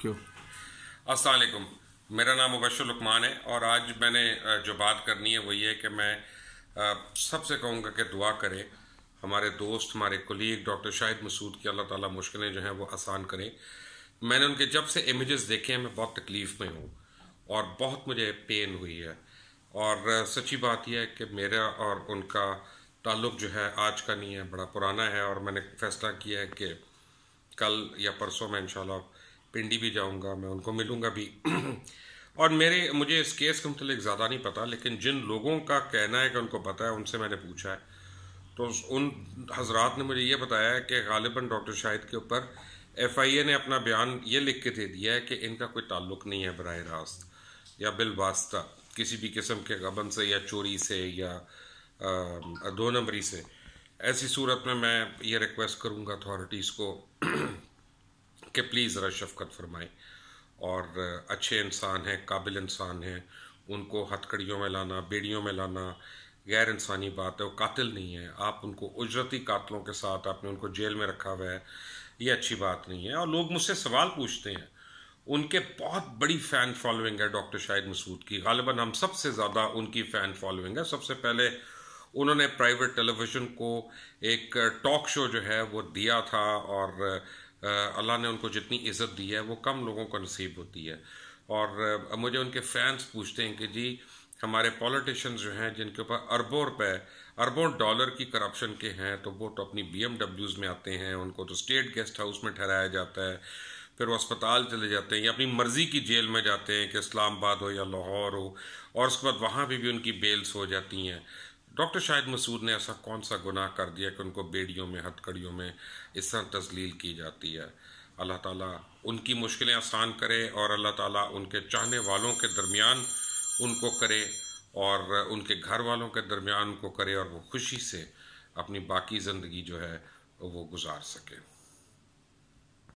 क्यों असलकुम मेरा नाम मुबशर लकमान है और आज मैंने जो बात करनी है वो ये है कि मैं सबसे कहूँगा कि दुआ करें हमारे दोस्त हमारे कुलीग डॉक्टर शाहिद मसूद की अल्लाह ताला मुश्किलें जो हैं वो आसान करें मैंने उनके जब से इमेजेस देखे हैं मैं बहुत तकलीफ़ में हूँ और बहुत मुझे पेन हुई है और सच्ची बात यह है कि मेरा और उनका ताल्लुक जो है आज का नहीं है बड़ा पुराना है और मैंने फैसला किया है कि कल या परसों में इनशाला पिंडी भी जाऊँगा मैं उनको मिलूंगा भी और मेरे मुझे इस केस के मतलब ज़्यादा नहीं पता लेकिन जिन लोगों का कहना है कि उनको पता है उनसे मैंने पूछा है तो उन हजरात ने मुझे ये बताया है कि गालिबा डॉक्टर शाहिद के ऊपर एफ आई ए ने अपना बयान ये लिख के दे दिया है कि इनका कोई ताल्लुक नहीं है बरह रास्त या बिलवास्ता किसी भी किस्म के गबन से या चोरी से या आ, दो नंबरी से ऐसी सूरत में मैं ये रिक्वेस्ट करूँगा अथॉरिटीज़ को कि प्लीज़ ज़रा शफकत फरमाएं और uh, अच्छे इंसान हैं काबिल इंसान हैं उनको हथकड़ियों में लाना बेड़ियों में लाना गैर इंसानी बात है वो कातिल नहीं है आप उनको उजरती कातलों के साथ आपने उनको जेल में रखा हुआ है ये अच्छी बात नहीं है और लोग मुझसे सवाल पूछते हैं उनके बहुत बड़ी फ़ैन फॉलोइंग है डॉक्टर शाहिद मसूद की गालिबा हम सबसे ज़्यादा उनकी फ़ैन फॉलोइंग है सबसे पहले उन्होंने प्राइवेट टेलीविज़न को एक टॉक uh, शो जो है वो दिया था और uh, अल्लाह ने उनको जितनी इज़्ज़त दी है वो कम लोगों को नसीब होती है और मुझे उनके फैंस पूछते हैं कि जी हमारे पॉलिटिशियंस जो हैं जिनके ऊपर अरबों रुपए अरबों डॉलर की करप्शन के हैं तो वो तो अपनी बी में आते हैं उनको तो स्टेट गेस्ट हाउस में ठहराया जाता है फिर वो अस्पताल चले जाते हैं या अपनी मर्ज़ी की जेल में जाते हैं कि इस्लामाबाद हो या लाहौर हो और उसके बाद वहाँ भी, भी उनकी बेल्स हो जाती हैं डॉक्टर शाहिद मसूद ने ऐसा कौन सा गुनाह कर दिया कि उनको बेड़ियों में हथकड़ियों में इस तरह तजलील की जाती है अल्लाह ताला उनकी मुश्किलें आसान करे और अल्लाह ताला उनके चाहने वालों के दरमियान उनको करे और उनके घर वालों के दरमियान उनको करे और वो खुशी से अपनी बाकी ज़िंदगी जो है वो गुजार सकें